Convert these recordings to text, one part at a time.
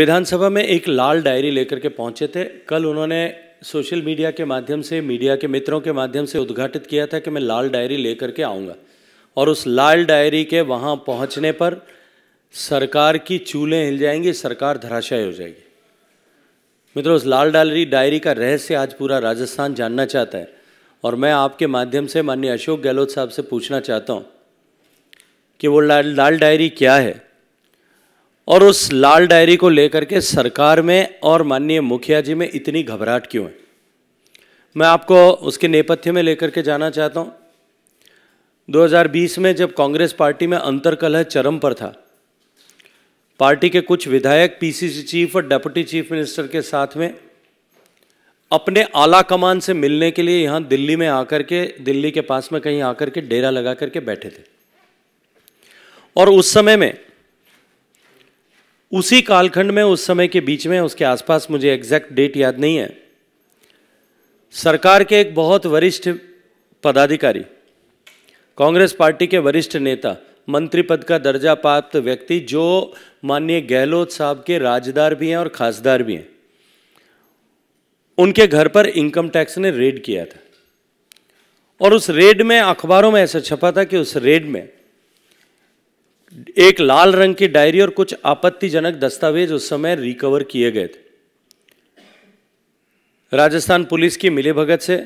विधानसभा में एक लाल डायरी लेकर के पहुंचे थे कल उन्होंने सोशल मीडिया के माध्यम से मीडिया के मित्रों के माध्यम से उद्घाटित किया था कि मैं लाल डायरी लेकर के आऊँगा और उस लाल डायरी के वहाँ पहुँचने पर सरकार की चूलें हिल जाएंगी सरकार धराशायी हो जाएगी मित्रों उस लाल डायरी डायरी का रहस्य आज पूरा राजस्थान जानना चाहता है और मैं आपके माध्यम से माननीय अशोक गहलोत साहब से पूछना चाहता हूँ कि वो लाल लाल डायरी क्या है और उस लाल डायरी को लेकर के सरकार में और माननीय मुखिया जी में इतनी घबराहट क्यों है मैं आपको उसके नेपथ्य में लेकर के जाना चाहता हूँ 2020 में जब कांग्रेस पार्टी में अंतरकलह चरम पर था पार्टी के कुछ विधायक पीसीसी चीफ और डेप्यूटी चीफ मिनिस्टर के साथ में अपने आला कमान से मिलने के लिए यहाँ दिल्ली में आकर के दिल्ली के पास में कहीं आकर के डेरा लगा करके बैठे थे और उस समय में उसी कालखंड में उस समय के बीच में उसके आसपास मुझे एग्जैक्ट डेट याद नहीं है सरकार के एक बहुत वरिष्ठ पदाधिकारी कांग्रेस पार्टी के वरिष्ठ नेता मंत्री पद का दर्जा प्राप्त व्यक्ति जो माननीय गहलोत साहब के राजदार भी हैं और खासदार भी हैं उनके घर पर इनकम टैक्स ने रेड किया था और उस रेड में अखबारों में ऐसा छपा था कि उस रेड में एक लाल रंग की डायरी और कुछ आपत्तिजनक दस्तावेज उस समय रिकवर किए गए थे राजस्थान पुलिस की मिले भगत से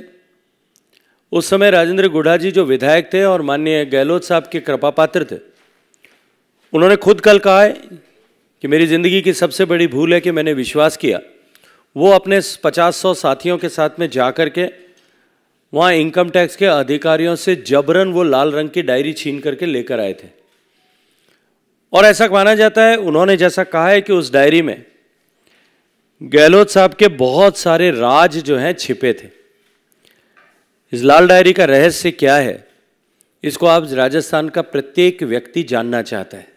उस समय राजेंद्र गुढ़ा जी जो विधायक थे और माननीय गहलोत साहब के कृपा पात्र थे उन्होंने खुद कल कहा है कि मेरी ज़िंदगी की सबसे बड़ी भूल है कि मैंने विश्वास किया वो अपने पचास सौ साथियों के साथ में जा करके के वहाँ इनकम टैक्स के अधिकारियों से जबरन वो लाल रंग की डायरी छीन करके लेकर आए थे और ऐसा माना जाता है उन्होंने जैसा कहा है कि उस डायरी में गहलोत साहब के बहुत सारे राज जो हैं छिपे थे इस लाल डायरी का रहस्य क्या है इसको आप राजस्थान का प्रत्येक व्यक्ति जानना चाहता है